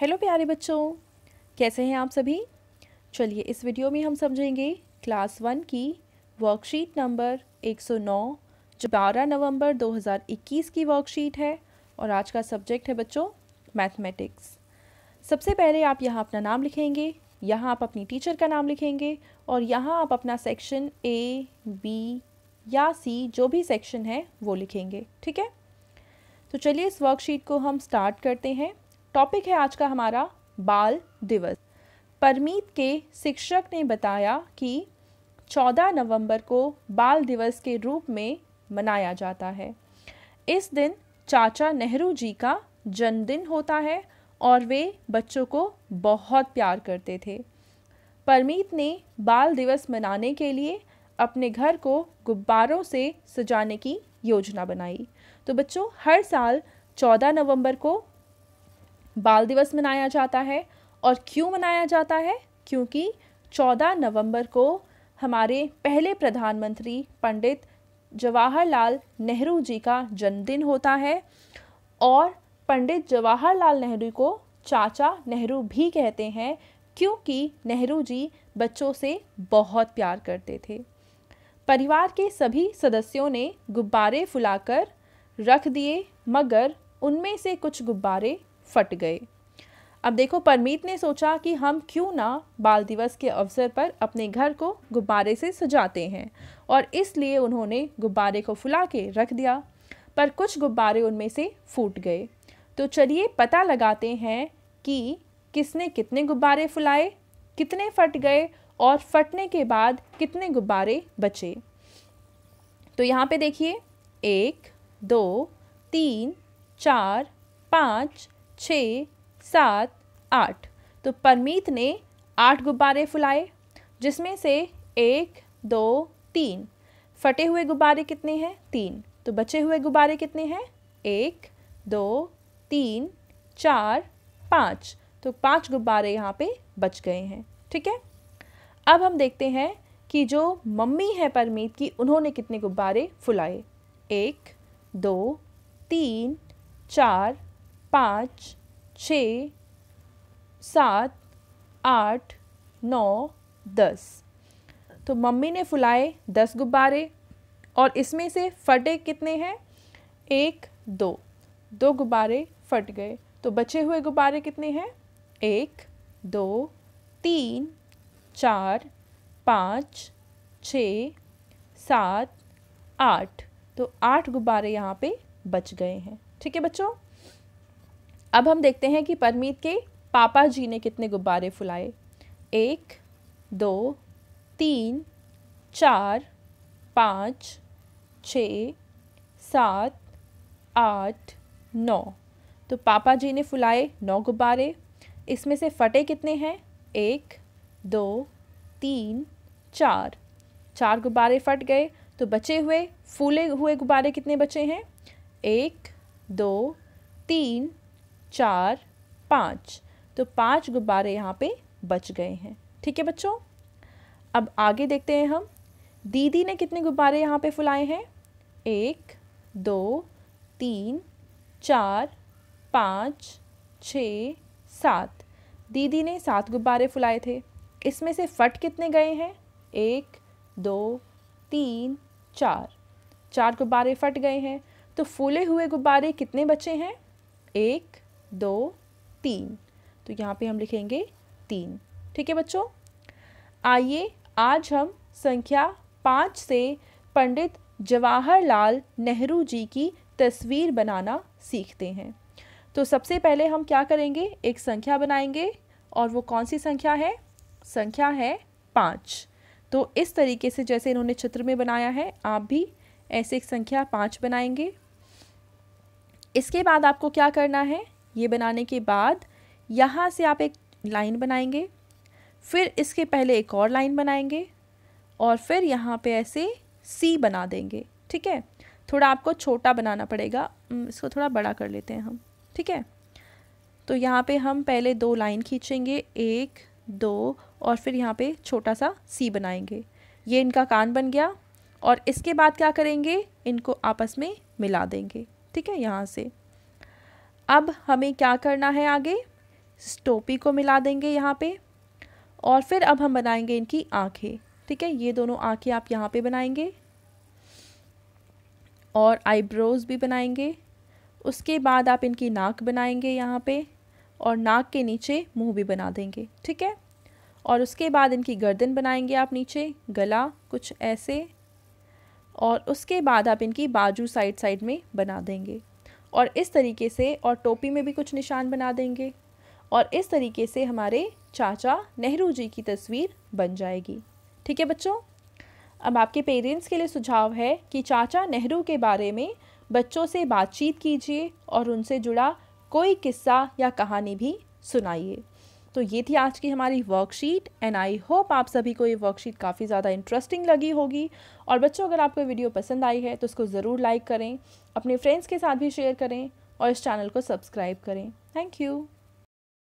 hello प्यारे बच्चों कैसे हैं आप सभी चलिए इस वीडियो में हम समझेंगे क्लास वन की वर्कशीट नंबर 109 जो 12 नवंबर 2021 की वर्कशीट है और आज का सब्जेक्ट है बच्चों मैथमेटिक्स सबसे पहले आप यहाँ अपना नाम लिखेंगे यहाँ आप अपनी टीचर का नाम लिखेंगे और यहाँ आप अपना सेक्शन ए बी या सी जो भी सेक्शन है वो लिखेंगे ठीक है तो चलिए इस वर्कशीट को हम स्टार्ट करते हैं टॉपिक है आज का हमारा बाल दिवस परमीत के शिक्षक ने बताया कि 14 नवंबर को बाल दिवस के रूप में मनाया जाता है इस दिन चाचा नेहरू जी का जन्मदिन होता है और वे बच्चों को बहुत प्यार करते थे परमीत ने बाल दिवस मनाने के लिए अपने घर को गुब्बारों से सजाने की योजना बनाई तो बच्चों हर साल 14 नवंबर को बाल दिवस मनाया जाता है और क्यों मनाया जाता है क्योंकि 14 नवंबर को हमारे पहले प्रधानमंत्री पंडित जवाहरलाल नेहरू जी का जन्मदिन होता है और पंडित जवाहरलाल नेहरू को चाचा नेहरू भी कहते हैं क्योंकि नेहरू जी बच्चों से बहुत प्यार करते थे परिवार के सभी सदस्यों ने गुब्बारे फुलाकर रख दिए मगर उनमें से कुछ गुब्बारे फट गए अब देखो परमीत ने सोचा कि हम क्यों ना बाल दिवस के अवसर पर अपने घर को गुब्बारे से सजाते हैं और इसलिए उन्होंने गुब्बारे को फुला के रख दिया पर कुछ गुब्बारे उनमें से फूट गए तो चलिए पता लगाते हैं कि किसने कितने गुब्बारे फुलाए कितने फट गए और फटने के बाद कितने गुब्बारे बचे तो यहाँ पे देखिए एक दो तीन चार पाँच छः सात आठ तो परमीत ने आठ गुब्बारे फुलाए जिसमें से एक दो तीन फटे हुए गुब्बारे कितने हैं तीन तो बचे हुए गुब्बारे कितने हैं एक दो तीन चार पाँच तो पांच गुब्बारे यहाँ पे बच गए हैं ठीक है अब हम देखते हैं कि जो मम्मी है परमीत की उन्होंने कितने गुब्बारे फुलाए एक दो तीन चार पाँच छ सात आठ नौ दस तो मम्मी ने फुलाए दस गुब्बारे और इसमें से फटे कितने हैं एक दो दो गुब्बारे फट गए तो बचे हुए गुब्बारे कितने हैं एक दो तीन चार पाँच छ सात आठ तो आठ गुब्बारे यहाँ पे बच गए हैं ठीक है बच्चों अब हम देखते हैं कि परमीत के पापा जी ने कितने गुब्बारे फुलाए एक दो तीन चार पाँच छ सात आठ नौ तो पापा जी ने फुलाए नौ गुब्बारे इसमें से फटे कितने हैं एक दो तीन चार चार गुब्बारे फट गए तो बचे हुए फूले हुए गुब्बारे कितने बचे हैं एक दो तीन चार पाँच तो पांच गुब्बारे यहाँ पे बच गए हैं ठीक है बच्चों अब आगे देखते हैं हम दीदी ने कितने गुब्बारे यहाँ पे फुलाए हैं एक दो तीन चार पाँच छ सात दीदी ने सात गुब्बारे फुलाए थे इसमें से फट कितने गए हैं एक दो तीन चार चार गुब्बारे फट गए हैं तो फूले हुए गुब्बारे कितने बचे हैं एक दो तीन तो यहाँ पे हम लिखेंगे तीन ठीक है बच्चों आइए आज हम संख्या पाँच से पंडित जवाहरलाल नेहरू जी की तस्वीर बनाना सीखते हैं तो सबसे पहले हम क्या करेंगे एक संख्या बनाएंगे और वो कौन सी संख्या है संख्या है पाँच तो इस तरीके से जैसे इन्होंने चित्र में बनाया है आप भी ऐसे एक संख्या पाँच बनाएंगे इसके बाद आपको क्या करना है ये बनाने के बाद यहाँ से आप एक लाइन बनाएंगे फिर इसके पहले एक और लाइन बनाएंगे और फिर यहाँ पे ऐसे सी बना देंगे ठीक है थोड़ा आपको छोटा बनाना पड़ेगा इसको थोड़ा बड़ा कर लेते हैं हम ठीक है तो यहाँ पे हम पहले दो लाइन खींचेंगे एक दो और फिर यहाँ पे छोटा सा सी बनाएंगे ये इनका कान बन गया और इसके बाद क्या करेंगे इनको आपस में मिला देंगे ठीक है यहाँ से अब हमें क्या करना है आगे स्टोपी को मिला देंगे यहाँ पे और फिर अब हम बनाएंगे इनकी आँखें ठीक है ये दोनों आँखें आप यहाँ पे बनाएंगे और आईब्रोज भी बनाएंगे उसके बाद आप इनकी नाक बनाएंगे यहाँ पे और नाक के नीचे मुंह भी बना देंगे ठीक है और उसके बाद इनकी गर्दन बनाएंगे आप नीचे गला कुछ ऐसे और उसके बाद आप इनकी बाजू साइड साइड में बना देंगे और इस तरीके से और टोपी में भी कुछ निशान बना देंगे और इस तरीके से हमारे चाचा नेहरू जी की तस्वीर बन जाएगी ठीक है बच्चों अब आपके पेरेंट्स के लिए सुझाव है कि चाचा नेहरू के बारे में बच्चों से बातचीत कीजिए और उनसे जुड़ा कोई किस्सा या कहानी भी सुनाइए तो ये थी आज की हमारी वर्कशीट एंड आई होप आप सभी को ये वर्कशीट काफ़ी ज़्यादा इंटरेस्टिंग लगी होगी और बच्चों अगर आपको वीडियो पसंद आई है तो उसको ज़रूर लाइक करें अपने फ्रेंड्स के साथ भी शेयर करें और इस चैनल को सब्सक्राइब करें थैंक यू